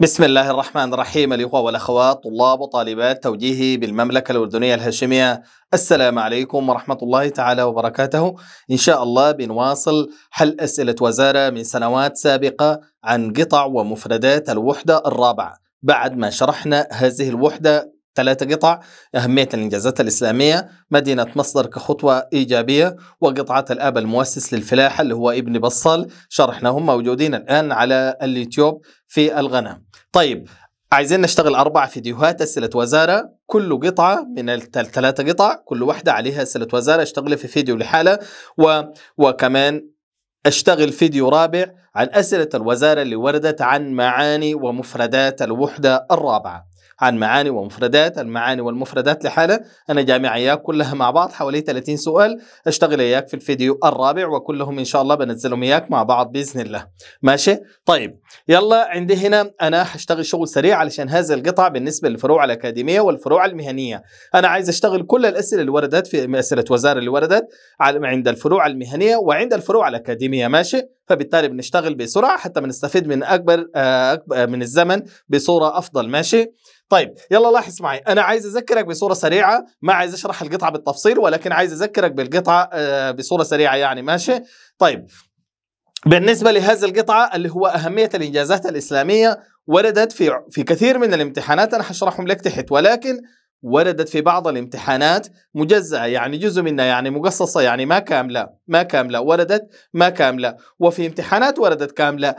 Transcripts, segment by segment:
بسم الله الرحمن الرحيم الإخوة والأخوات طلاب وطالبات توجيهي بالمملكة الأردنية الهاشمية السلام عليكم ورحمة الله تعالى وبركاته إن شاء الله بنواصل حل أسئلة وزارة من سنوات سابقة عن قطع ومفردات الوحدة الرابعة بعد ما شرحنا هذه الوحدة ثلاثة قطع أهمية الإنجازات الإسلامية مدينة مصدر كخطوة إيجابية وقطعة الآب المؤسس للفلاحة اللي هو ابن بصال شرحناهم موجودين الآن على اليوتيوب في الغنم طيب عايزين نشتغل أربع فيديوهات أسئلة وزارة كل قطعة من الثلاثة قطع كل واحدة عليها أسئلة وزارة اشتغل في فيديو لحالة و... وكمان اشتغل فيديو رابع عن أسئلة الوزارة اللي وردت عن معاني ومفردات الوحدة الرابعة عن معاني ومفردات المعاني والمفردات لحالة أنا جامع إياك كلها مع بعض حوالي 30 سؤال أشتغل إياك في الفيديو الرابع وكلهم إن شاء الله بنزلهم إياك مع بعض بإذن الله ماشي طيب يلا عندي هنا أنا هشتغل شغل سريع علشان هذا القطع بالنسبة للفروع الأكاديمية والفروع المهنية أنا عايز أشتغل كل الأسئلة اللي وردت في أسئلة وزارة اللي وردت عند الفروع المهنية وعند الفروع الأكاديمية ماشي فبالتالي بنشتغل بسرعة حتى بنستفيد من أكبر, آه، أكبر من الزمن بصورة أفضل ماشي طيب يلا لاحظ معي انا عايز اذكرك بصوره سريعه ما عايز اشرح القطعه بالتفصيل ولكن عايز اذكرك بالقطعه آه، بصوره سريعه يعني ماشي طيب بالنسبة لهذه القطعة اللي هو أهمية الإنجازات الإسلامية وردت في في كثير من الامتحانات أنا حشرحهم لك تحت ولكن وردت في بعض الامتحانات مجزأة يعني جزء منها يعني مقصصة يعني ما كاملة ما كاملة وردت ما كاملة وفي امتحانات وردت كاملة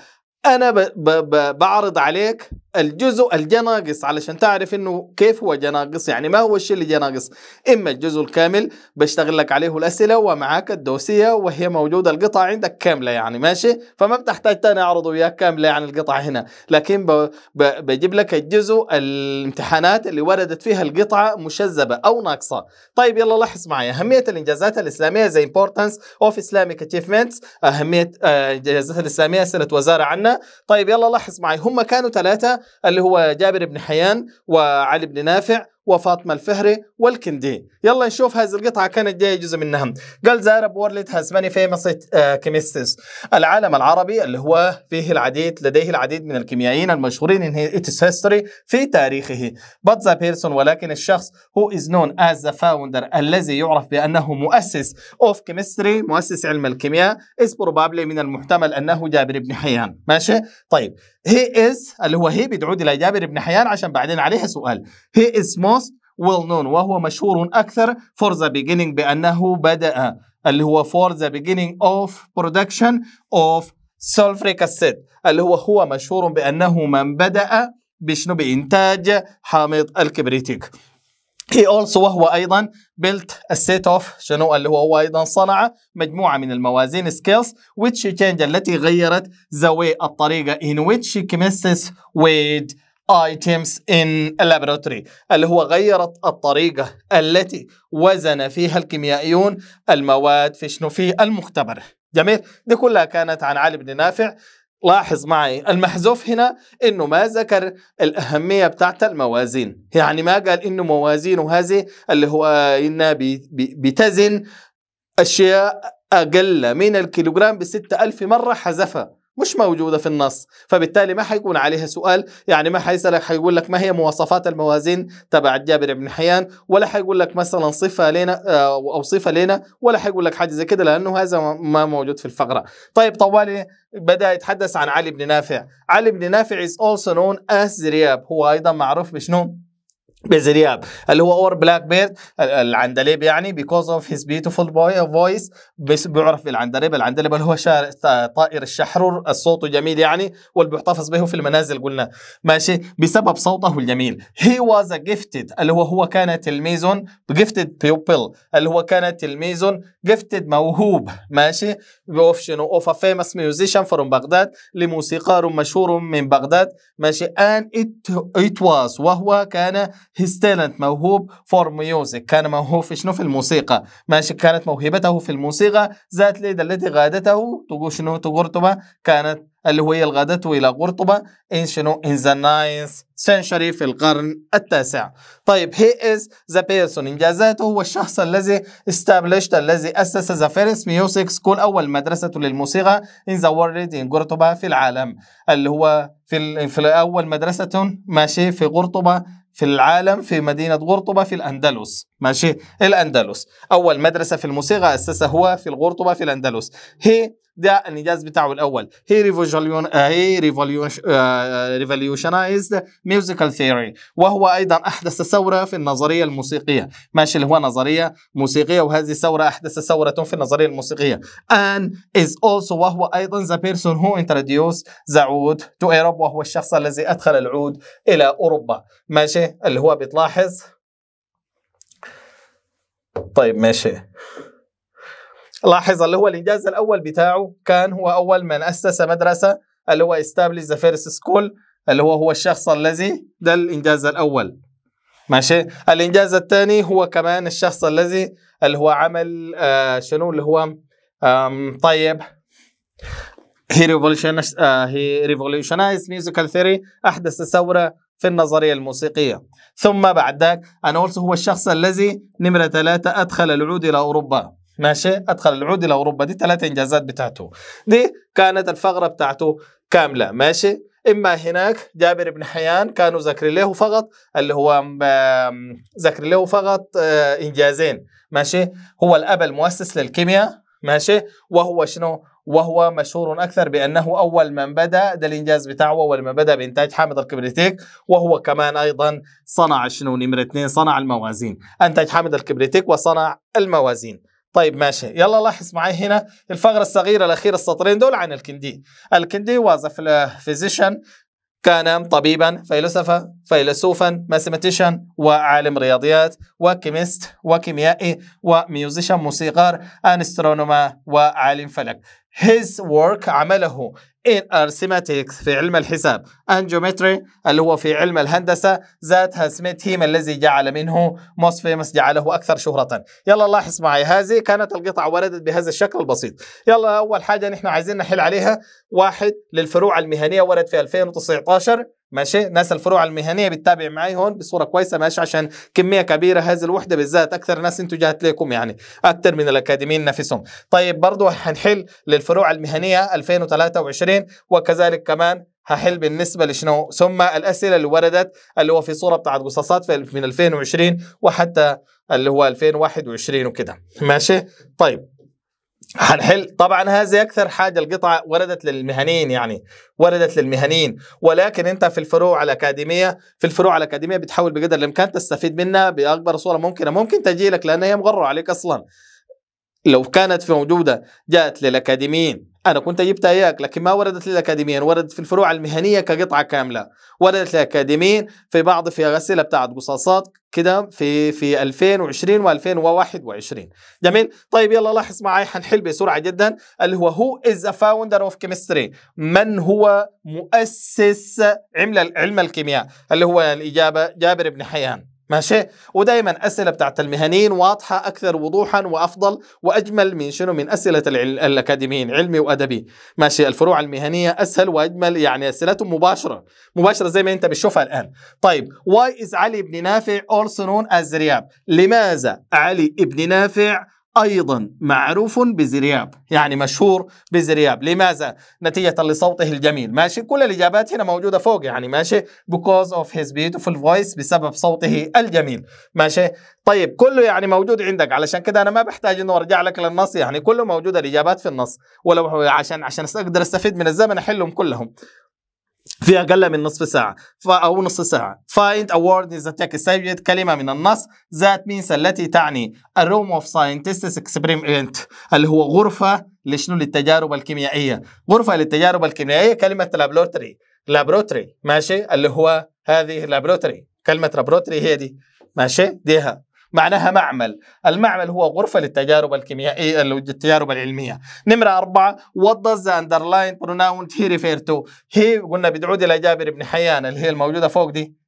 انا ب ب ب بعرض عليك الجزء الجناقص علشان تعرف انه كيف هو جناقص يعني ما هو الشيء اللي جناقص اما الجزء الكامل بشتغل لك عليه الاسئله ومعاك الدوسيه وهي موجوده القطعه عندك كامله يعني ماشي فما بتحتاج تاني اعرض وياك كامله يعني القطعه هنا لكن ب ب بجيب لك الجزء الامتحانات اللي وردت فيها القطعه مشذبه او ناقصه طيب يلا لاحظ معي اهميه الانجازات الاسلاميه زي importance of islamic achievements اهميه آه، الانجازات الاسلاميه سنه وزاره عنا طيب يلا لاحظ معي هم كانوا ثلاثة اللي هو جابر بن حيان وعلي بن نافع وفاطمة الفهري والكندي يلا نشوف هذه القطعة كانت جاية جزء منها قال زارب وورلد هاز ماني فيمس آه، كيميستس العالم العربي اللي هو فيه العديد لديه العديد من الكيميائيين المشهورين in its history في تاريخه بات ذا بيرسون ولكن الشخص هو از نون از ذا فاوندر الذي يعرف بأنه مؤسس اوف كيمستري مؤسس علم الكيمياء از بروبابلي من المحتمل أنه جابر بن حيان ماشي طيب هي از اللي هو هي بتعود الى جابر بن حيان عشان بعدين عليها سؤال هي از موست ويل نون وهو مشهور اكثر فور ذا beginning بانه بدا اللي هو فور ذا beginning اوف برودكشن اوف سولفريك اسيد اللي هو هو مشهور بانه من بدا بشنو بانتاج حامض الكبريتيك هي اولسو وهو أيضا بيلت السيت اوف شنو اللي هو هو أيضا صنع مجموعة من الموازين سكيلز ويتش تشينج التي غيرت the الطريقة ان ويتش كيمسس ويد ايتمز ان لابوراتوري اللي هو غيرت الطريقة التي وزن فيها الكيميائيون المواد في شنو في المختبر جميل دي كلها كانت عن علي بن نافع لاحظ معي المحذوف هنا انه ما ذكر الاهميه بتاعت الموازين يعني ما قال انه موازينه هذه اللي هو انها بتزن اشياء اقل من الكيلوغرام بستة ألف مره حذفها مش موجودة في النص فبالتالي ما حيكون عليها سؤال يعني ما حيسألك حيقول لك ما هي مواصفات الموازين تبع جابر بن حيان ولا حيقول لك مثلا صفة لنا آه، أو صفة لنا ولا حيقول لك حاجة زي كده لأنه هذا ما موجود في الفقرة طيب طوالي بدأ يتحدث عن علي بن نافع علي بن نافع is also known as زرياب هو أيضا معروف بشنو بزرياب اللي هو اور بلاك بيرد العندليب يعني بيكوز اوف هيز بيوتيفول فويس بيعرف بالعندليب العندليب اللي هو طائر الشحرور الصوت جميل يعني والمحتفظ به في المنازل قلنا ماشي بسبب صوته الجميل هي واز جيفتد اللي هو هو كان تلميذ جيفتد بيوبل اللي هو كان تلميذ جيفتد موهوب ماشي اوف شنو اوف ا فيمس ميوزيشن فروم بغداد لموسيقار مشهور من بغداد ماشي ان ات واز وهو كان his talent موهوب for music كان موهوب في شنو في الموسيقى ماشي كانت موهبته في الموسيقى ذات ليد التي غادته تقول شنو قرطبة كانت اللي هي الغادته إلى قرطبة in شنو in the 9th century في القرن التاسع طيب he is the person إنجازاته هو الشخص الذي established الذي أسس the first music school أول مدرسة للموسيقى in the world in قرطبة في العالم اللي هو في, في أول مدرسة ماشي في قرطبة في العالم في مدينة قرطبة في الأندلس ماشي الأندلس أول مدرسة في الموسيقى أسسها هو في الغرطبة في الأندلس هي ده الانجاز بتاعه الاول هي ريفوليون هي ريفوليوشنايزد ميوزيكال ثيوري وهو ايضا احدث ثوره في النظريه الموسيقيه ماشي اللي هو نظريه موسيقيه وهذه الثوره احدث ثوره في النظريه الموسيقيه ان is also وهو ايضا the person who introduced the عود to Europe وهو الشخص الذي ادخل العود الى اوروبا ماشي اللي هو بتلاحظ طيب ماشي لاحظ اللي هو الانجاز الاول بتاعه كان هو اول من اسس مدرسه اللي هو استابليز ذا فيرست سكول اللي هو هو الشخص الذي ده الانجاز الاول ماشي الانجاز الثاني هو كمان الشخص الذي اللي هو عمل آه شنو اللي هو طيب هي ريفولوشن هي ريفولوشنايز ميوزيكال ثيري احدث ثوره في النظريه الموسيقيه ثم بعد ذاك انا هو الشخص الذي نمره ثلاثه ادخل العود الى اوروبا ماشي ادخل العود الى اوروبا دي ثلاث انجازات بتاعته دي كانت الفقره بتاعته كامله ماشي اما هناك جابر بن حيان كانوا ذكر له فقط اللي هو ذكر له فقط آه، انجازين ماشي هو الاب المؤسس للكيمياء ماشي وهو شنو وهو مشهور اكثر بانه اول من بدا ده الانجاز بتاعه اول من بدا بانتاج حامض الكبريتيك وهو كمان ايضا صنع شنو نمره اثنين صنع الموازين انتج حامض الكبريتيك وصنع الموازين طيب ماشي يلا لاحظ معي هنا الفقرة الصغيرة الأخيرة السطرين دول عن الكندي الكندي واز فيزيشن كان طبيبا فيلسوفا فيلسوفا ماثيماتيشن وعالم رياضيات وكيمست وكيميائي وميوزيشن موسيقار أنسترونوما وعالم فلك his work عمله in arithmetics في علم الحساب and geometry اللي هو في علم الهندسة ذات هاسميت هيم الذي جعل منه most famous جعله أكثر شهرة يلا لاحظ معي هذه كانت القطع وردت بهذا الشكل البسيط يلا أول حاجة نحن عايزين نحل عليها واحد للفروع المهنية ورد في 2019 ماشي ناس الفروع المهنيه بتتابع معي هون بصوره كويسه ماشي عشان كميه كبيره هذه الوحده بالذات اكثر ناس انتم جات لكم يعني اكثر من الاكاديميين نفسهم طيب برضه حنحل للفروع المهنيه 2023 وكذلك كمان هحل بالنسبه لشنو ثم الاسئله اللي وردت اللي هو في صوره بتاعت قصاصات من 2020 وحتى اللي هو 2021 وكده ماشي طيب هنحل طبعا هذه اكثر حاجه القطع وردت للمهنيين يعني وردت للمهنيين ولكن انت في الفروع الاكاديميه في الفروع الاكاديميه بتحاول بقدر الامكان تستفيد منها باكبر صوره ممكنه ممكن تجي لك لان هي مغره عليك اصلا لو كانت في موجودة جاءت للأكاديميين أنا كنت جبتها إياك لكن ما وردت للأكاديميين وردت في الفروع المهنية كقطعة كاملة وردت للأكاديميين في بعض في غسيلة بتاعت قصاصات كده في في 2020 و2021 جميل طيب يلا لاحظ معي حنحل بسرعة جدا اللي هو هو از فاوندر اوف كيمستري من هو مؤسس علم علم الكيمياء اللي هو الإجابة جابر بن حيان ماشي ودائما أسئلة بتاعت المهنيين واضحة أكثر وضوحا وأفضل وأجمل من شنو من أسئلة الأكاديميين علمي وأدبي ماشي الفروع المهنية أسهل وأجمل يعني أسئلتهم مباشرة مباشرة زي ما أنت بتشوفها الآن طيب why is علي بن نافع also known as رياب لماذا علي بن نافع أيضا معروف بزرياب يعني مشهور بزرياب لماذا؟ نتيجة لصوته الجميل ماشي كل الإجابات هنا موجودة فوق يعني ماشي because of his beautiful voice بسبب صوته الجميل ماشي طيب كله يعني موجود عندك علشان كده أنا ما بحتاج إنه أرجع لك للنص يعني كله موجودة الإجابات في النص ولو عشان عشان أقدر أستفيد من الزمن أحلهم كلهم في أقل من نصف ساعة أو نصف ساعة find a word is the text كلمة من النص ذات means التي تعني a room of scientists experiment اللي هو غرفة لشنو للتجارب الكيميائية غرفة للتجارب الكيميائية كلمة لابروتري لابروتري ماشي اللي هو هذه لابروتري كلمة لابروتري هي دي ماشي ديها معناها معمل المعمل هو غرفة للتجارب الكيميائية التجارب العلمية نمرة أربعة what does the underlined pronoun he refer to he قلنا بدعود إلى جابر بن حيان اللي هي الموجودة فوق دي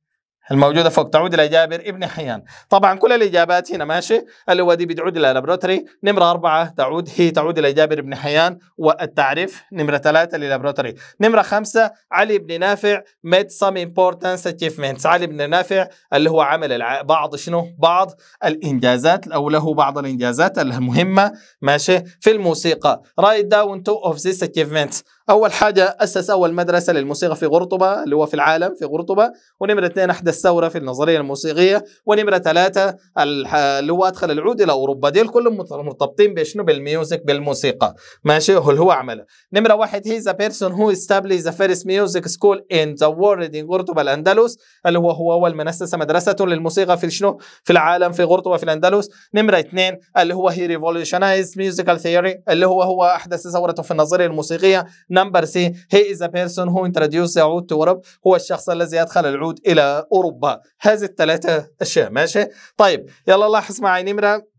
الموجوده فوق تعود الى جابر ابن حيان طبعا كل الاجابات هنا ماشي اللي هو دي بتعود الى لابراتوري نمره أربعة تعود هي تعود الى جابر ابن حيان والتعريف نمره ثلاثة للابراتوري نمره خمسة علي بن نافع ميد سام امبورتانس achievements علي بن نافع اللي هو عمل بعض شنو بعض الانجازات او له بعض الانجازات المهمه ماشي في الموسيقى رايت داون تو اوف these achievements اول حاجه اسس اول مدرسه للموسيقى في قرطبه اللي هو في العالم في قرطبه ونمره اثنين احدث ثوره في النظريه الموسيقيه ونمره ثلاثه اللي هو ادخل العود الى اوروبا ديل كلهم مرتبطين بشنو بالميوزك بالموسيقى ماشي هو اللي هو عمله نمره واحد هي ذا بيرسون هو استابلي ذا فيرست ميوزك سكول ان ذا وورلد ان قرطبه الاندلس اللي هو هو اول من اسس مدرسه للموسيقى في شنو في العالم في قرطبه في الاندلس نمره اثنين اللي هو هي ريفولوشنايز ميوزيكال ثيوري اللي هو هو احدث ثوره في النظريه الموسيقيه نمبر سي هي از ا بيرسون هو انتروديوس يعود تو اوروب هو الشخص الذي ادخل العود الى اوروبا هذه الثلاثه اشياء ماشي طيب يلا لاحظ معي نمره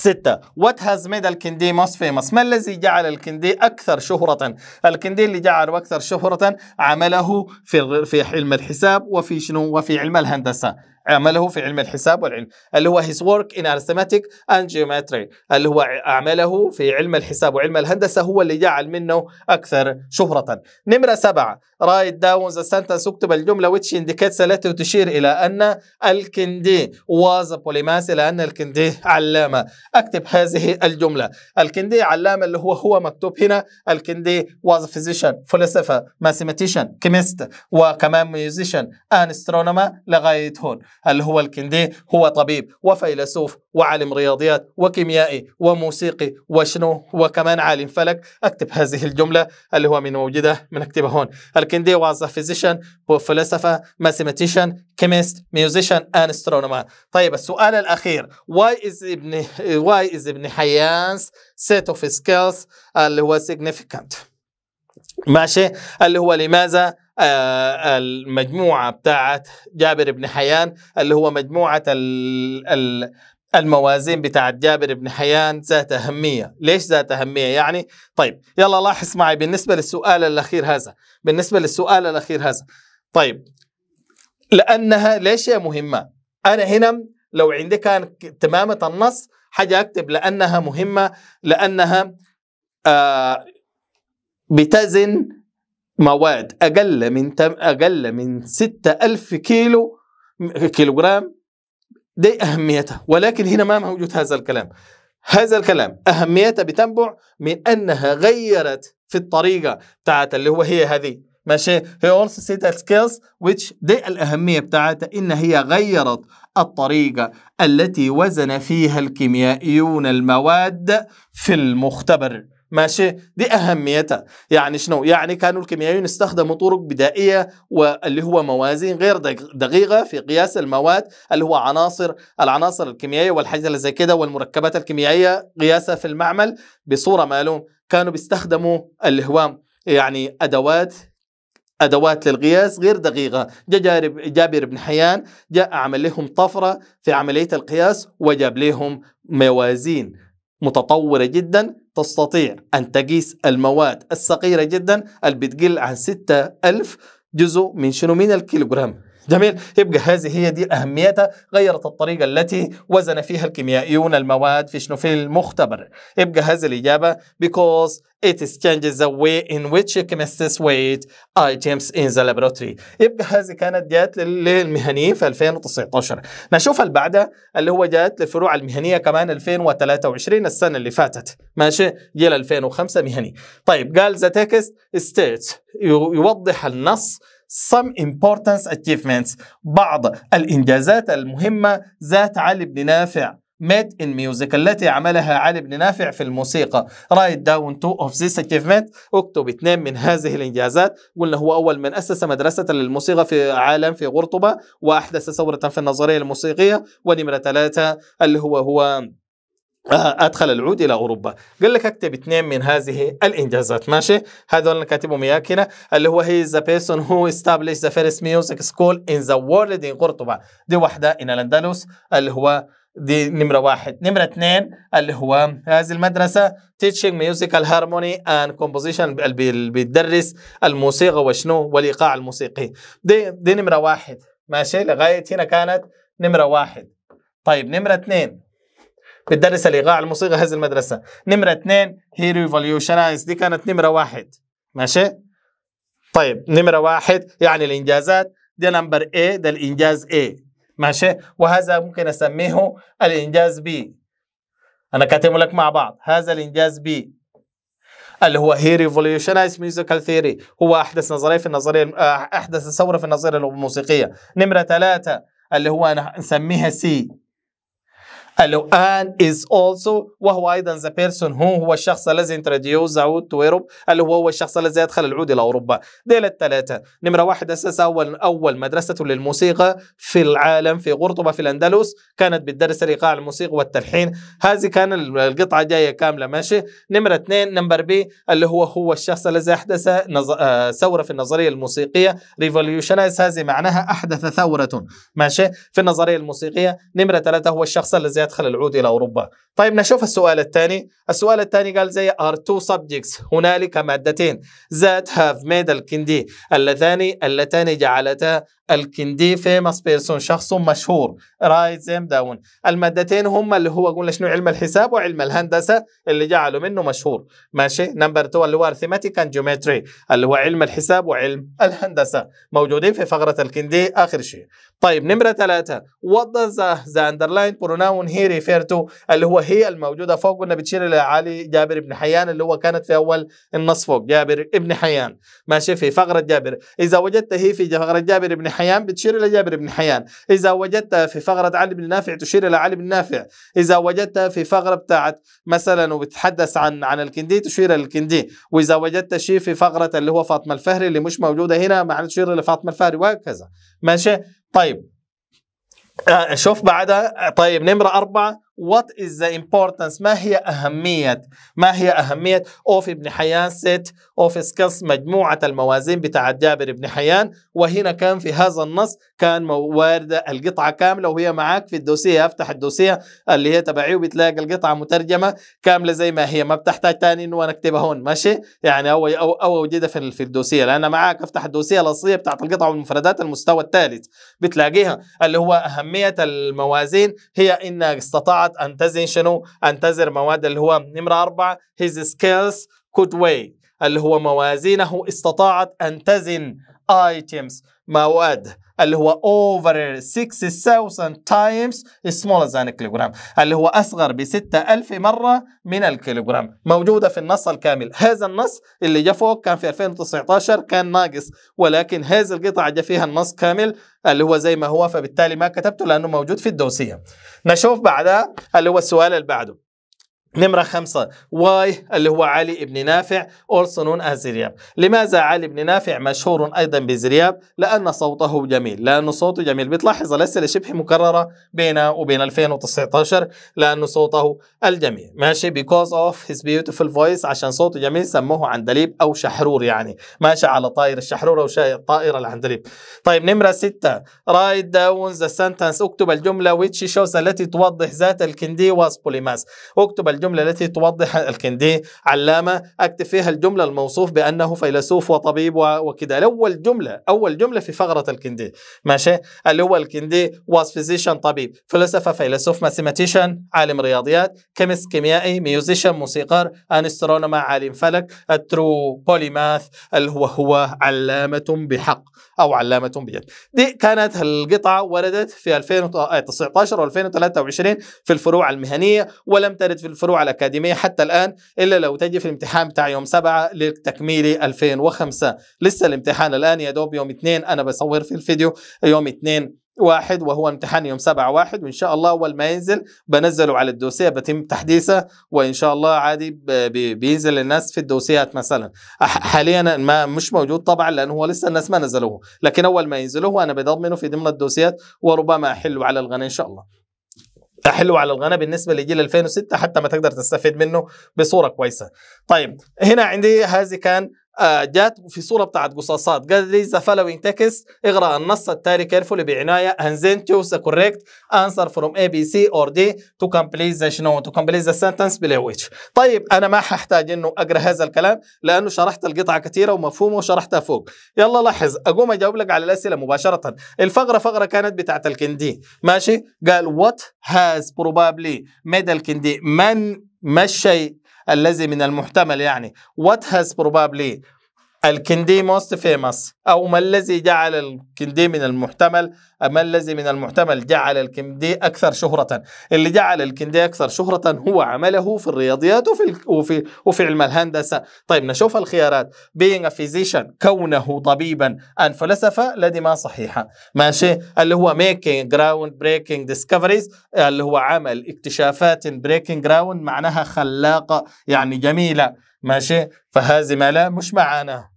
ستة What has made الكندي most famous ما الذي جعل الكندي أكثر شهرة الكندي اللي جعله أكثر شهرة عمله في في علم الحساب وفي شنو وفي علم الهندسة عمله في علم الحساب والعلم اللي هو his work in arithmetic and geometry اللي هو عمله في علم الحساب وعلم الهندسة هو اللي جعل منه أكثر شهرة نمرة سبعة write down the sentence اكتب الجملة which indicates التي تشير إلى أن الكندي was a polymath إلى أن الكندي علامة اكتب هذه الجملة الكندي علامة اللي هو هو مكتوب هنا الكندي was a physician philosopher mathematician chemist وكمان musician and astronomer لغاية هون هل هو الكندي هو طبيب وفيلسوف وعالم رياضيات وكيميائي وموسيقي وشنو وكمان عالم فلك اكتب هذه الجملة اللي هو من موجودة من اكتبها هون الكندي was a physician ماثيماتيشن mathematician chemist musician and astronomer طيب السؤال الأخير why is ابن why is ابن حيانس set of skills اللي هو significant ماشي اللي هو لماذا آه، المجموعة بتاعت جابر بن حيان اللي هو مجموعة الموازين بتاعت جابر بن حيان ذات أهمية ليش ذات أهمية يعني طيب يلا لاحظ معي بالنسبة للسؤال الأخير هذا بالنسبة للسؤال الأخير هذا طيب لأنها ليش هي مهمة أنا هنا لو عندي كان تمامة النص حاجة أكتب لأنها مهمة لأنها آه بتزن مواد أقل من تم أقل من 6000 كيلو كيلوغرام دي أهميتها ولكن هنا ما موجود هذا الكلام هذا الكلام أهميتها بتنبع من أنها غيرت في الطريقة بتاعت اللي هو هي هذه ماشي هي also سيت سكيلز ويتش دي الأهمية بتاعتها إن هي غيرت الطريقة التي وزن فيها الكيميائيون المواد في المختبر ماشي دي اهميتها يعني شنو يعني كانوا الكيميائيين استخدموا طرق بدائيه واللي هو موازين غير دقيقه في قياس المواد اللي هو عناصر العناصر الكيميائيه والحاجات اللي زي كده والمركبات الكيميائيه قياسها في المعمل بصوره معلوم كانوا بيستخدموا اللي هو يعني ادوات ادوات للقياس غير دقيقه جابر جابر بن حيان جاء عمل لهم طفره في عمليه القياس وجاب لهم موازين متطوره جدا تستطيع أن تقيس المواد الصغيرة جدا اللي بتقل عن 6000 جزء من شنو من الكيلوغرام جميل يبقى هذه هي دي أهميتها غيرت الطريقة التي وزن فيها الكيميائيون المواد في شنو في المختبر يبقى هذه الإجابة because it changes the way in which chemists ويت items in the laboratory يبقى هذه كانت جات للمهنيين في 2019 نشوف اللي بعدها اللي هو جات للفروع المهنية كمان 2023 السنة اللي فاتت ماشي جيل 2005 مهني طيب قال the text states يوضح النص some important achievements بعض الإنجازات المهمة ذات علي بن نافع made in music التي عملها علي بن نافع في الموسيقى write down two of these achievements اكتب اثنين من هذه الانجازات قلنا هو اول من اسس مدرسة للموسيقى في عالم في قرطبة واحدث ثورة في النظرية الموسيقية ونمرة ثلاثة اللي هو هو آه، ادخل العود الى اوروبا قال لك اكتب اثنين من هذه الانجازات ماشي هذول اللي كاتبهم اياه هنا اللي هو هي ذا بيرسون هو استابليش ذا فيرست ميوزك سكول ان ذا وورلد ان قرطبه دي واحده ان الاندلس اللي هو دي نمرة واحد نمرة اثنين اللي هو هذه المدرسة تيتشنج ميوزيكال هارموني اند كومبوزيشن اللي بيدرس الموسيقى وشنو والإيقاع الموسيقي دي دي نمرة واحد ماشي لغاية هنا كانت نمرة واحد طيب نمرة اثنين بتدرس الايقاع الموسيقى هذه المدرسه نمره اثنين هي ريفوليوشنايز دي كانت نمره واحد ماشي طيب نمره واحد يعني الانجازات دي نمبر اي ده الانجاز اي ماشي وهذا ممكن اسميه الانجاز B انا كاتبه لك مع بعض هذا الانجاز B اللي هو هي ريفوليوشنايز ميوزيكال ثيري هو احدث نظريه في النظريه آه، احدث ثوره في النظريه الموسيقيه نمره ثلاثه اللي هو نسميها سي الآن is also وهو أيضا the person who هو الشخص الذي introduce عود to Europe اللي هو هو الشخص الذي أدخل العود إلى أوروبا ديل الثلاثة نمرة واحد أسس أول أول مدرسة للموسيقى في العالم في قرطبة في الأندلس كانت بتدرس الإيقاع الموسيقى والتلحين هذه كان القطعة جاية كاملة ماشي نمرة اثنين نمبر بي اللي هو هو الشخص الذي أحدث نظ... آه ثورة في النظرية الموسيقية revolutionize هذه معناها أحدث ثورة ماشي في النظرية الموسيقية نمرة ثلاثة هو الشخص الذي يدخل العود الى اوروبا طيب نشوف السؤال الثاني السؤال الثاني قال زي are two subjects هنالك مادتين ذات هاف ميد الكندي اللذان اللتان جعلتا الكندي فيمس بيرسون شخص مشهور رايزم داون المادتين هما اللي هو قلنا شنو علم الحساب وعلم الهندسه اللي جعلوا منه مشهور ماشي نمبر 2 اللي هو ارثماتيك اند جيومتري اللي هو علم الحساب وعلم الهندسه موجودين في فقره الكندي اخر شيء طيب نمره ثلاثة what does the underlined pronoun he refer to اللي هو هي الموجوده فوق قلنا بتشير الى علي جابر بن حيان اللي هو كانت في اول النص فوق جابر ابن حيان ماشي في فقره جابر اذا وجدت هي في فقره جابر بن حيان حيان بتشير إلى جابر بن حيان إذا وجدتها في فقرة علي بن نافع تشير إلى علي بن نافع إذا وجدتها في فقرة بتاعت مثلا وبتحدث عن عن الكندي تشير إلى الكندي وإذا وجدت شيء في فقرة اللي هو فاطمة الفهري اللي مش موجودة هنا معناته تشير إلى فاطمة الفهري وهكذا ماشي طيب آه، شوف بعدها طيب نمرة أربعة what is the importance ما هي أهمية ما هي أهمية أوف ابن حيان ست أوف سكس مجموعة الموازين بتاعت جابر بن حيان وهنا كان في هذا النص كان وارده القطعه كامله وهي معاك في الدوسيه افتح الدوسيه اللي هي تبعي وبتلاقي القطعه مترجمه كامله زي ما هي ما بتحتاج تاني انه انا اكتبها هون ماشي يعني او او او اوجدها في في الدوسيه لان معاك افتح الدوسيه الاصليه بتاعت القطعه والمفردات المستوى الثالث بتلاقيها اللي هو اهميه الموازين هي انها استطاعت ان تزن شنو ان تزر مواد اللي هو نمره اربعه his سكيلز could weigh اللي هو موازينه استطاعت أن تزن items مواد اللي هو over 6000 times smaller than kilogram اللي هو أصغر ب 6000 مرة من الكيلوغرام موجودة في النص الكامل هذا النص اللي جاء فوق كان في 2019 كان ناقص ولكن هذه القطعة جاء فيها النص كامل اللي هو زي ما هو فبالتالي ما كتبته لأنه موجود في الدوسية نشوف بعدها اللي هو السؤال اللي بعده نمرة خمسة واي اللي هو علي بن نافع also known as زرياب لماذا علي بن نافع مشهور أيضا بزرياب لأن صوته جميل لأن صوته جميل بتلاحظ الأسئلة شبه مكررة بينه وبين 2019 لأن صوته الجميل ماشي because of his beautiful voice عشان صوته جميل سموه عندليب أو شحرور يعني ماشي على طائر الشحرور أو طائر العندليب طيب نمرة ستة write down the sentence اكتب الجملة which shows التي توضح ذات الكندي was polymath اكتب الجملة الجملة التي توضح الكندي علامة أكتب فيها الجملة الموصوف بأنه فيلسوف وطبيب وكذا الأول جملة أول جملة في فقرة الكندي ماشي اللي هو الكندي was physician طبيب فلسفة فيلسوف ماثيماتيشن عالم رياضيات كيمست كيميائي ميوزيشن موسيقار أنسترونما عالم فلك الترو بوليماث اللي هو هو علامة بحق أو علامة بيد دي كانت القطعة وردت في 2019 و 2023 في الفروع المهنية ولم ترد في الفروع على الأكاديمية حتى الآن إلا لو تجي في الامتحان بتاع يوم 7 للتكميلي 2005 لسه الامتحان الآن يا دوب يوم 2 أنا بصور في الفيديو يوم 2 واحد وهو امتحان يوم سبعة واحد وإن شاء الله أول ما ينزل بنزله على الدوسية بتم تحديثه وإن شاء الله عادي بينزل للناس في الدوسيات مثلا حاليا ما مش موجود طبعا لأنه هو لسه الناس ما نزلوه لكن أول ما ينزلوه أنا بضمنه في ضمن الدوسيات وربما أحله على الغنى إن شاء الله حلو على الغنى بالنسبه لجيل 2006 حتى ما تقدر تستفيد منه بصوره كويسه. طيب هنا عندي هذه كان آه، جات في صوره بتاعت قصاصات قال لي ذا فالوينج تكست اقرا النص التالي كيرفولي بعنايه زين تشوز ذا كوريكت انسر فروم اي بي سي اور دي تو كومبليت ذا شنو تو كومبليت ذا سنتنس بلاي طيب انا ما هحتاج انه اقرا هذا الكلام لانه شرحت القطعه كثيره ومفهومه وشرحتها فوق يلا لاحظ اقوم اجاوب لك على الاسئله مباشره الفقره فقره كانت بتاعت الكندي ماشي قال وات هاز بروبابلي ميد الكندي من ما الشيء الذي من المحتمل يعني what has probably الكندي موست فيمس أو ما الذي جعل الكندي من المحتمل ما الذي من المحتمل جعل الكندي أكثر شهرة اللي جعل الكندي أكثر شهرة هو عمله في الرياضيات وفي, وفي, وفي علم الهندسة طيب نشوف الخيارات being a physician كونه طبيبا أن فلسفة لدي ما صحيحة ماشي اللي هو making ground breaking discoveries اللي هو عمل اكتشافات breaking ground معناها خلاقة يعني جميلة ماشي فهذه ما لا مش معانا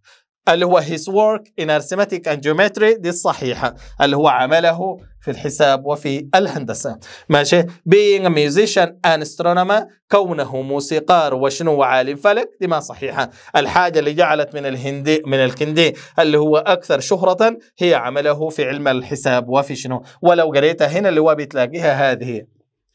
اللي هو his work in arithmetic and geometry دي الصحيحة اللي هو عمله في الحساب وفي الهندسة ماشي being a musician and astronomer كونه موسيقار وشنو عالم فلك دي ما صحيحة الحاجة اللي جعلت من الهندي من الكندي اللي هو أكثر شهرة هي عمله في علم الحساب وفي شنو ولو قريتها هنا اللي هو بتلاقيها هذه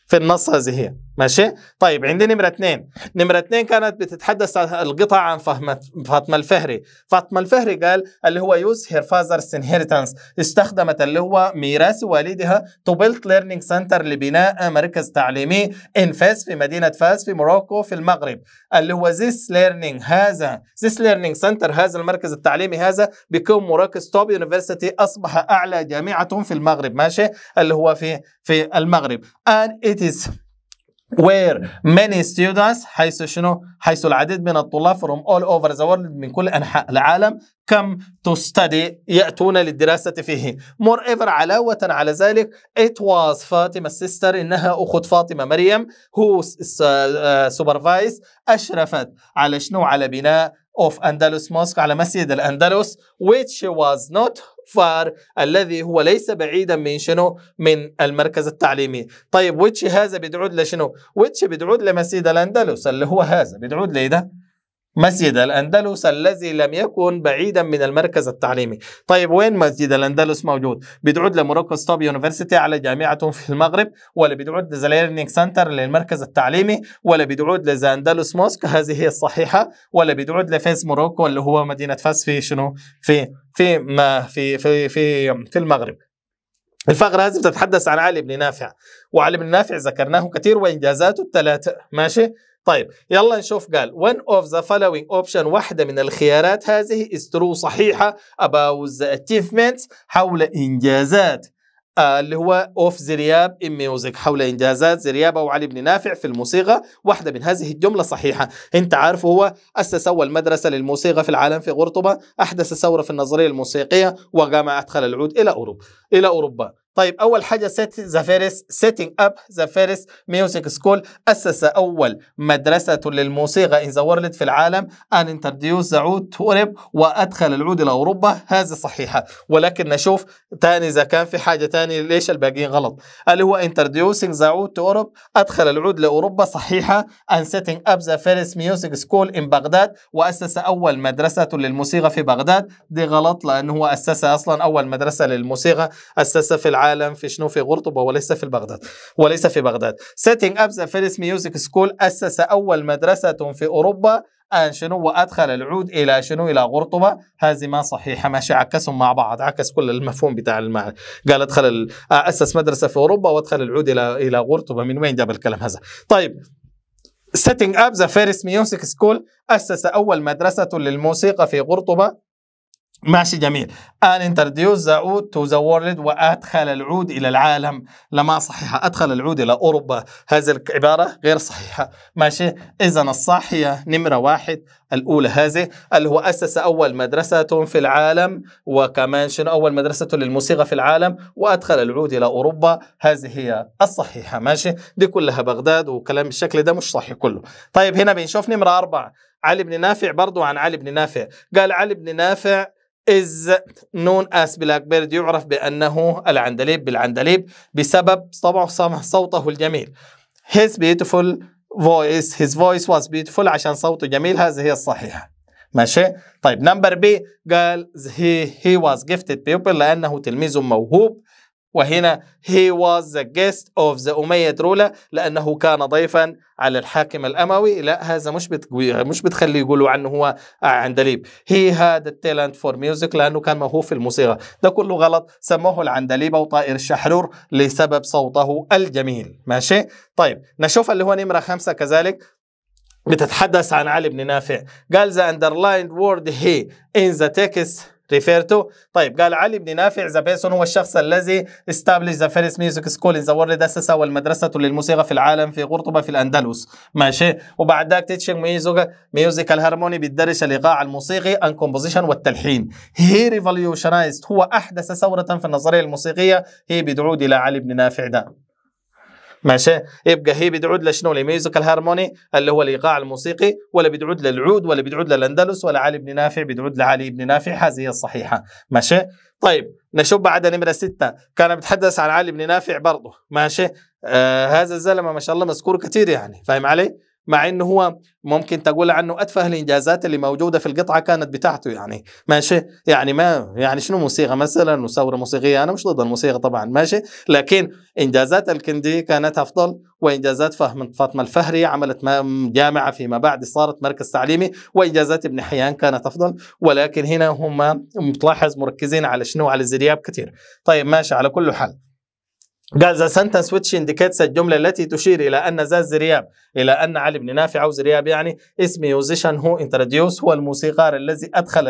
في النص هذه هي. ماشي طيب عندي نمرة اثنين نمرة اثنين كانت بتتحدث القطع عن فاطمة الفهري فاطمة الفهري قال اللي هو يوز هير فازرز انهيرتنس استخدمت اللي هو ميراث والدها تو بيلت ليرنينج سنتر لبناء مركز تعليمي ان فاس في مدينة فاس في موروكو في المغرب اللي هو ذيس ليرنينج هذا ذيس ليرنينج سنتر هذا المركز التعليمي هذا بيكون مراكز توب يونيفرسيتي اصبح اعلى جامعة في المغرب ماشي اللي هو في في المغرب and it is where many students حيث شنو حيث العديد من الطلاب from all over the world من كل أنحاء العالم come to study يأتون للدراسة فيه moreover علاوة على ذلك it was فاطمة السيستر إنها أخت فاطمة مريم who uh, supervised أشرفت على شنو على بناء of Andalus Mosque على مسجد الأندلس which was not الاكفار الذي هو ليس بعيدا من شنو من المركز التعليمي طيب ويتش هذا بيدعود لشنو ويتش بيدعود لمسيد الاندلس اللي هو هذا بيدعود ليه ده مسجد الأندلس الذي لم يكن بعيدا من المركز التعليمي طيب وين مسجد الأندلس موجود بتعود لموروكو ستوب يونيفرسيتي على جامعة في المغرب ولا بتعود لزليرنينج سنتر للمركز التعليمي ولا بتعود لزاندلس موسك هذه هي الصحيحة ولا بتعود لفيس موروكو اللي هو مدينة فاس في شنو في في ما في في في, في المغرب الفقرة هذه بتتحدث عن علي بن نافع وعلي بن نافع ذكرناه كثير وإنجازاته الثلاثة ماشي طيب يلا نشوف قال one of the following option واحدة من الخيارات هذه is true صحيحة about the achievements حول إنجازات آه، اللي هو اوف زرياب ان ميوزك حول انجازات زرياب او علي بن نافع في الموسيقى واحده من هذه الجمله صحيحه انت عارف هو اسس اول مدرسه للموسيقى في العالم في قرطبه احدث ثوره في النظريه الموسيقيه وقام ادخل العود الى اوروبا الى اوروبا طيب اول حاجه سيت ذا فيرس سيتنج اب ذا فيرس ميوزك سكول اسس اول مدرسه للموسيقى ان ذا وورلد في العالم ان انتروديوس ذا عود تورب وادخل العود الى اوروبا هذه صحيحه ولكن نشوف ثاني اذا كان في حاجه ثانيه ليش الباقيين غلط اللي هو انتروديوسينج ذا عود اوروب ادخل العود لاوروبا صحيحه ان سيتنج اب ذا فيرس ميوزك سكول ان بغداد واسس اول مدرسه للموسيقى في بغداد دي غلط لانه هو اسس اصلا اول مدرسه للموسيقى اسسها في العالم العالم في شنو في قرطبة وليس في بغداد وليس في بغداد setting up the first music school أسس أول مدرسة في أوروبا أن شنو وأدخل العود إلى شنو إلى قرطبة هذه ما صحيحة ماشي عكسهم مع بعض عكس كل المفهوم بتاع المعنى قال أدخل أسس مدرسة في أوروبا وأدخل العود إلى إلى قرطبة من وين جاب الكلام هذا طيب setting up the first music school أسس أول مدرسة للموسيقى في قرطبة ماشي جميل آن انترديوس ذا عود تو ذا وورلد وأدخل العود إلى العالم لما صحيحة أدخل العود إلى أوروبا هذه العبارة غير صحيحة ماشي إذا الصح نمرة واحد الأولى هذه اللي هو أسس أول مدرسة في العالم وكمان شنو أول مدرسة للموسيقى في العالم وأدخل العود إلى أوروبا هذه هي الصحيحة ماشي دي كلها بغداد وكلام بالشكل ده مش صحيح كله طيب هنا بنشوف نمرة أربعة علي بن نافع برضو عن علي بن نافع قال علي بن نافع is known as black bird يعرف بأنه العندليب بالعندليب بسبب طبعه صوته الجميل his beautiful voice his voice was beautiful عشان صوته جميل هذه هي الصحيحة ماشي طيب نمبر بي قال he, he was gifted pupil لأنه تلميذ موهوب وهنا he was the guest of the Umayyad ruler لأنه كان ضيفا على الحاكم الأموي لا هذا مش مش بتخلي يقولوا عنه هو آه، عندليب he had a talent for music لأنه كان موهوب في الموسيقى ده كله غلط سموه العندليب أو طائر الشحرور لسبب صوته الجميل ماشي طيب نشوف اللي هو نمرة خمسة كذلك بتتحدث عن علي بن نافع قال the underlined word he in the text ريفير تو طيب قال علي بن نافع ذا بيسون هو الشخص الذي استابليش ذا فيرست ميوزك سكول ان ذا وورلد أسس والمدرسة للموسيقى في العالم في قرطبة في الأندلس ماشي وبعد ذاك تيتشنج ميوزك musical harmony بتدرس الإيقاع الموسيقي ان كومبوزيشن والتلحين هي ريفوليوشنايزد هو أحدث ثورة في النظرية الموسيقية هي بدعود إلى علي بن نافع ده ماشي يبقى هي بتعود لشنو لميوزيكال هارموني اللي هو الايقاع الموسيقي ولا بتعود للعود ولا بتعود للاندلس ولا علي بن نافع بتعود لعلي بن نافع هذه هي الصحيحه ماشي طيب نشوف بعد نمره سته كان بيتحدث عن علي بن نافع برضه ماشي آه هذا الزلمه ما شاء الله مذكور كثير يعني فاهم علي؟ مع انه هو ممكن تقول عنه اتفه الانجازات اللي موجوده في القطعه كانت بتاعته يعني ماشي يعني ما يعني شنو موسيقى مثلا وثوره موسيقيه انا مش ضد الموسيقى طبعا ماشي لكن انجازات الكندي كانت افضل وانجازات فهم فاطمه الفهري عملت جامعه فيما بعد صارت مركز تعليمي وانجازات ابن حيان كانت افضل ولكن هنا هم تلاحظ مركزين على شنو على الزرياب كثير طيب ماشي على كل حال قال ذا سنتنس ويتش انديكيتس الجملة التي تشير إلى أن ذا زرياب إلى أن علي بن نافع أو زرياب يعني اسم ميوزيشن هو انتروديوس هو الموسيقار الذي أدخل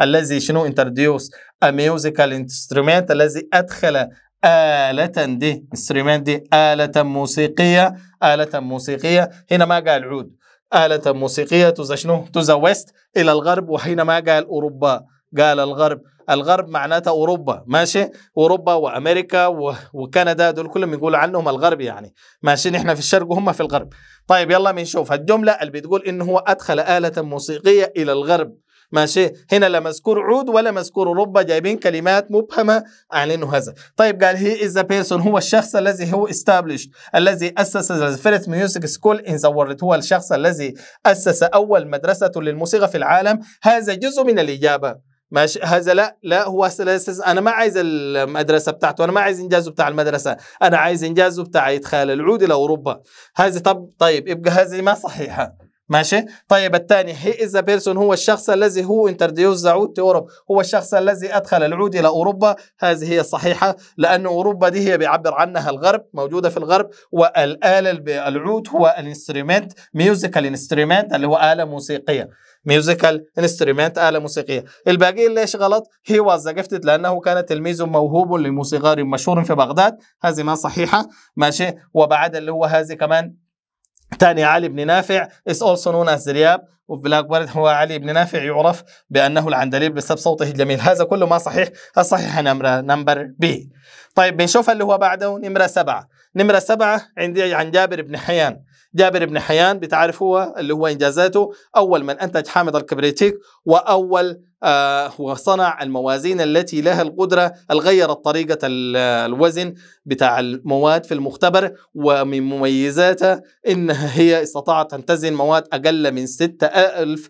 الذي شنو انتروديوس ا ميوزيكال انسترومنت الذي أدخل آلة دي انسترومنت دي آلة موسيقية آلة موسيقية هنا ما قال عود آلة موسيقية تو ذا شنو تو ذا ويست إلى الغرب وحينما قال أوروبا قال الغرب الغرب معناتها اوروبا ماشي اوروبا وامريكا وكندا دول كلهم يقولوا عنهم الغرب يعني ماشي نحن في الشرق وهم في الغرب طيب يلا بنشوف الجمله اللي بتقول ان هو ادخل اله موسيقيه الى الغرب ماشي هنا لا مذكور عود ولا مذكور اوروبا جايبين كلمات مبهمه عن انه هذا طيب قال هي از ذا بيرسون هو الشخص الذي هو استابليش الذي اسس فيرست ميوزك سكول ان ذا وورلد هو الشخص الذي اسس اول مدرسه للموسيقى في العالم هذا جزء من الاجابه ماشي هذا لا لا هو انا ما عايز المدرسه بتاعته انا ما عايز انجازه بتاع المدرسه انا عايز انجازه بتاع ادخال العود الى اوروبا هذه طب طيب يبقى هذه ما صحيحه ماشي طيب الثاني هي از بيرسون هو الشخص الذي هو انترديوس عود اوروب هو الشخص الذي ادخل العود الى اوروبا هذه هي الصحيحه لان اوروبا دي هي بيعبر عنها الغرب موجوده في الغرب والاله العود هو الانسترومنت ميوزيكال انسترومنت اللي هو اله موسيقيه ميوزيكال انسترومنت آلة موسيقية الباقي ليش غلط هي واز جفتد لأنه كان تلميذ موهوب لموسيقار مشهور في بغداد هذه ما صحيحة ماشي وبعد اللي هو هذه كمان تاني علي بن نافع is also known as رياب وفي هو علي بن نافع يعرف بأنه العندليب بسبب صوته الجميل هذا كله ما صحيح الصحيح نمرة نمبر بي طيب بنشوف اللي هو بعده نمرة سبعة نمرة سبعة عندي عن جابر بن حيان جابر بن حيان هو اللي هو إنجازاته أول من أنتج حامض الكبريتيك وأول آه وصنع الموازين التي لها القدرة غيرت طريقة الوزن بتاع المواد في المختبر ومن مميزاتها إنها هي استطاعت أن تزن مواد أقل من 6000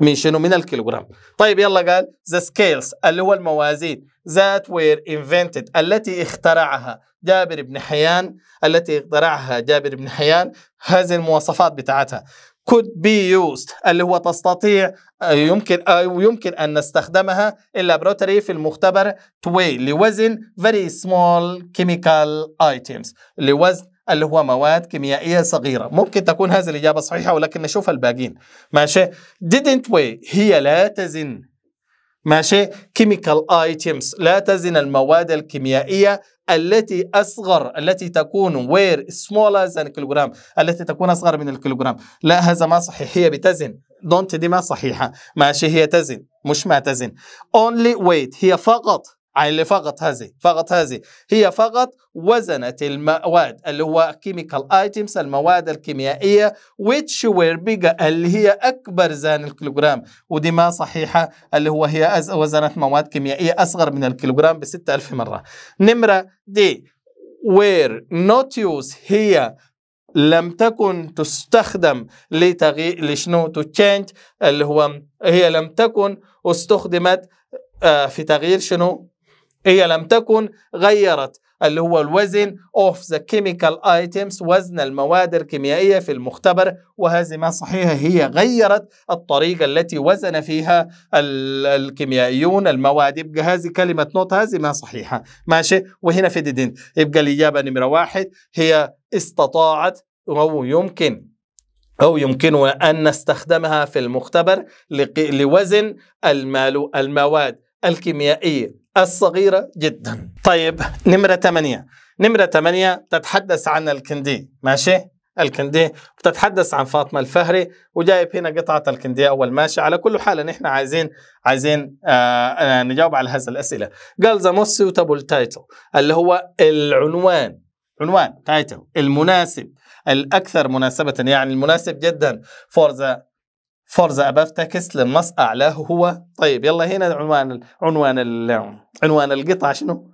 من شنو من الكيلوغرام طيب يلا قال ذا سكيلز اللي هو الموازين ذات وير انفنتد التي اخترعها جابر بن حيان التي اخترعها جابر بن حيان هذه المواصفات بتاعتها could be used اللي هو تستطيع يمكن أو يمكن أن نستخدمها بروتري في المختبر توي لوزن very small chemical items لوزن اللي هو مواد كيميائية صغيرة ممكن تكون هذه الإجابة صحيحة ولكن نشوف الباقين ماشي didn't weigh هي لا تزن ماشي كيميكال ايتيمز لا تزن المواد الكيميائيه التي اصغر التي تكون وير سمولر than كيلوغرام التي تكون اصغر من الكيلوغرام لا هذا ما صحيح هي بتزن دونت دي ما صحيحه ماشي هي تزن مش ما تزن اونلي ويت هي فقط يعني فقط هذه فقط هذه هي فقط وزنت المواد اللي هو كيميكال ايتمز المواد الكيميائيه which were bigger اللي هي اكبر زان الكيلوغرام ودي ما صحيحه اللي هو هي وزنت مواد كيميائيه اصغر من الكيلوغرام ب 6000 مره نمره دي were not used هي لم تكن تستخدم لتغيير لشنو تو تشينج اللي هو هي لم تكن استخدمت آه، في تغيير شنو هي لم تكن غيرت اللي هو الوزن of the chemical items وزن المواد الكيميائية في المختبر وهذه ما صحيحة هي غيرت الطريقة التي وزن فيها الكيميائيون المواد يبقى هذه كلمة نوت هذه ما صحيحة ماشي وهنا في ديدين يبقى الإجابة نمرة واحد هي استطاعت أو يمكن أو يمكن أن نستخدمها في المختبر لوزن المواد الكيميائية الصغيرة جدا طيب نمرة 8 نمرة 8 تتحدث عن الكندي ماشي الكندي وتتحدث عن فاطمة الفهري وجايب هنا قطعة الكندي أول ماشي على كل حال نحن عايزين عايزين آه, آه، نجاوب على هذه الأسئلة قال ذا موست سوتابل تايتل اللي هو العنوان عنوان تايتل المناسب الأكثر مناسبة يعني المناسب جدا فور ذا فورز أباف تكست للنص أعلاه هو طيب يلا هنا عنوان عنوان عنوان القطعة شنو؟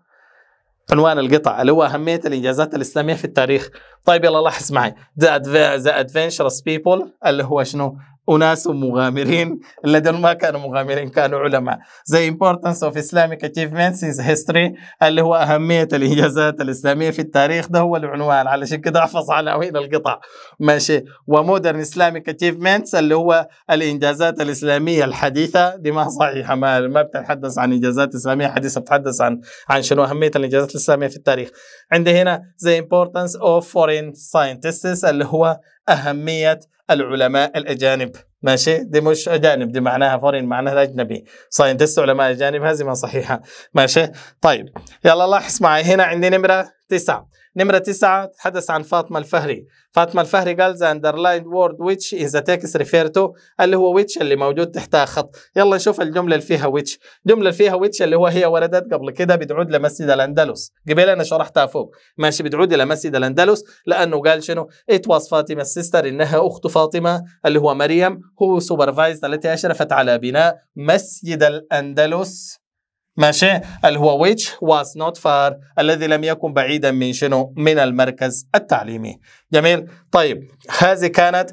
عنوان القطع اللي هو أهمية الإنجازات الإسلامية في التاريخ طيب يلا لاحظ معي ذا the adventurous people اللي هو شنو اناس مغامرين الذين ما كانوا مغامرين كانوا علماء زي importance of Islamic achievements in history اللي هو اهميه الانجازات الاسلاميه في التاريخ ده هو العنوان علشان كده احفظ عناوين القطع ماشي ومودرن Islamic achievements اللي هو الانجازات الاسلاميه الحديثه دي ما صحيحه ما ما بتتحدث عن انجازات اسلاميه حديثه بتتحدث عن عن شنو اهميه الانجازات الاسلاميه في التاريخ عندي هنا the importance of foreign scientists اللي هو اهميه العلماء الأجانب ماشي دي مش أجانب دي معناها فورين معناها أجنبي ساينتست علماء أجانب هذه ما صحيحة ماشي طيب يلا لاحظ معي هنا عندي نمرة تسعة نمرة تسعة تحدث عن فاطمة الفهري فاطمة الفهري قال ذا اندرلايند وورد ويتش از the ريفيرتو اللي هو ويتش اللي موجود تحتها خط يلا نشوف الجملة اللي فيها ويتش الجملة اللي فيها ويتش اللي هو هي وردت قبل كده بتعود لمسجد الأندلس قبل أنا شرحتها فوق ماشي بتعود إلى مسجد الأندلس لأنه قال شنو إت واز فاطمة السيستر إنها أخت فاطمة اللي هو مريم هو سوبرفايز التي أشرفت على بناء مسجد الأندلس ماشي هو which was not far الذي لم يكن بعيدا من شنو من المركز التعليمي جميل طيب هذه كانت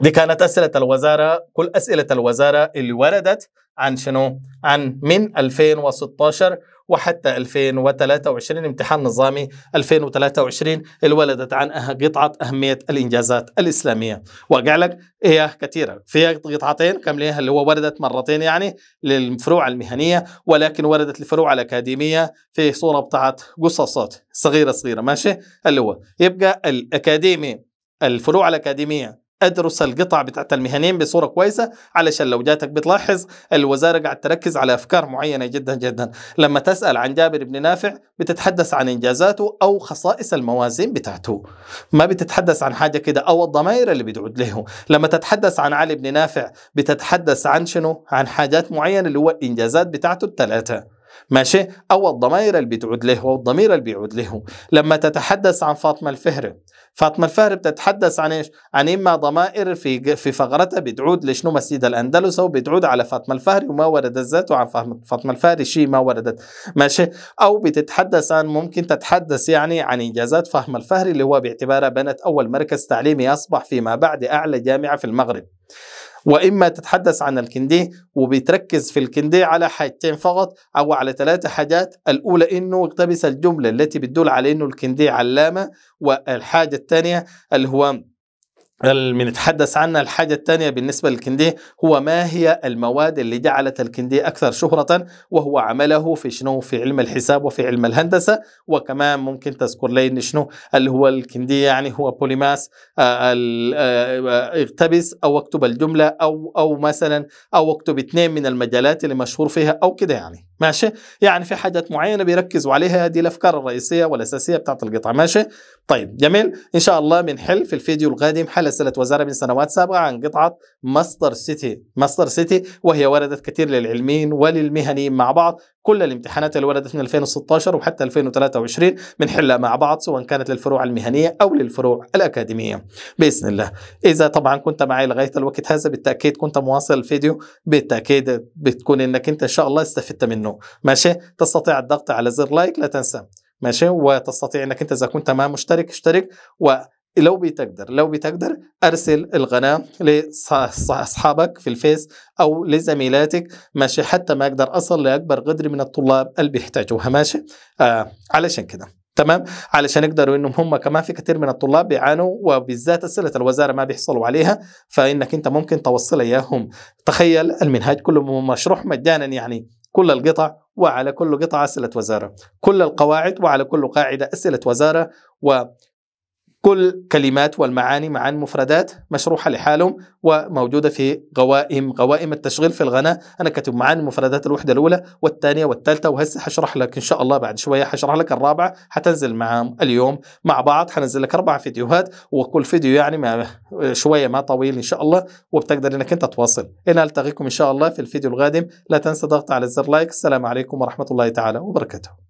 دي كانت أسئلة الوزارة كل أسئلة الوزارة اللي وردت عن شنو؟ عن من 2016 وحتى 2023 امتحان نظامي 2023 اللي ولدت عن أه- قطعة أهمية الإنجازات الإسلامية وقع لك هي كثيرة في قطعتين كاملين اللي هو وردت مرتين يعني للفروع المهنية ولكن وردت للفروع الأكاديمية في صورة بتاعت قصصات صغيرة صغيرة ماشي اللي هو يبقى الأكاديمي الفروع الأكاديمية ادرس القطع بتاعت المهنين بصوره كويسه علشان لو جاتك بتلاحظ الوزاره قاعد تركز على افكار معينه جدا جدا لما تسال عن جابر بن نافع بتتحدث عن انجازاته او خصائص الموازين بتاعته ما بتتحدث عن حاجه كده او الضمائر اللي بتعود له لما تتحدث عن علي بن نافع بتتحدث عن شنو عن حاجات معينه اللي هو الانجازات بتاعته الثلاثه ماشي او الضمائر اللي بتعود له او الضمير اللي بيعود له لما تتحدث عن فاطمه الفهري فاطمه الفهري بتتحدث عن ايش عن اما ضمائر في في فقرتها بتعود لشنو مسجد الاندلس او بتعود على فاطمه الفهري وما وردت ذاته عن فاطمه الفهري شيء ما وردت ماشي او بتتحدث عن ممكن تتحدث يعني عن انجازات فاطمه الفهري اللي هو باعتبارها بنت اول مركز تعليمي اصبح فيما بعد اعلى جامعه في المغرب واما تتحدث عن الكنديه وبتركز في الكنديه على حاجتين فقط او على ثلاثه حاجات الاولى انه اقتبس الجمله التي بتدل على انه الكنديه علامه والحاجه الثانيه اللي هو بنتحدث عنها الحاجة الثانية بالنسبة للكنديه هو ما هي المواد اللي جعلت الكنديه أكثر شهرة وهو عمله في شنو في علم الحساب وفي علم الهندسة وكمان ممكن تذكر لي شنو اللي هو الكنديه يعني هو بوليماس آه، آه، آه، اقتبس أو اكتب الجملة أو أو مثلا أو اكتب اثنين من المجالات اللي مشهور فيها أو كده يعني ماشي يعني في حاجات معينة بيركزوا عليها هذه الأفكار الرئيسية والأساسية بتاعت القطعة ماشي طيب جميل إن شاء الله بنحل في الفيديو القادم حل سلسلة وزارة من سنوات سابقة عن قطعة ماستر سيتي ماستر سيتي وهي وردت كثير للعلميين وللمهنيين مع بعض كل الامتحانات اللي وردت من 2016 وحتى 2023 بنحلها مع بعض سواء كانت للفروع المهنية أو للفروع الأكاديمية بإذن الله إذا طبعا كنت معي لغاية الوقت هذا بالتأكيد كنت مواصل الفيديو بالتأكيد بتكون إنك أنت إن شاء الله استفدت منه ماشي تستطيع الضغط على زر لايك لا تنسى ماشي وتستطيع انك انت اذا كنت ما مشترك اشترك و لو بتقدر لو بتقدر ارسل القناه لاصحابك في الفيس او لزميلاتك ماشي حتى ما اقدر اصل لاكبر قدر من الطلاب اللي بيحتاجوها ماشي آه علشان كده تمام علشان يقدروا انهم هم كمان في كثير من الطلاب بيعانوا وبالذات اسئله الوزاره ما بيحصلوا عليها فانك انت ممكن توصلها اياهم تخيل المنهاج كله مشروح مجانا يعني كل القطع وعلى كل قطعه اسئله وزاره كل القواعد وعلى كل قاعده اسئله وزاره و كل كلمات والمعاني مع مفردات مشروحة لحالهم وموجودة في غوائم غوائم التشغيل في الغناء أنا كاتب معاني المفردات الوحدة الأولى والثانية والثالثة وهسه حشرح لك إن شاء الله بعد شوية حشرح لك الرابعة حتنزل مع اليوم مع بعض حنزل لك أربع فيديوهات وكل فيديو يعني ما شوية ما طويل إن شاء الله وبتقدر إنك أنت تواصل إلى ألتقيكم إن شاء الله في الفيديو القادم لا تنسى ضغط على الزر لايك السلام عليكم ورحمة الله تعالى وبركاته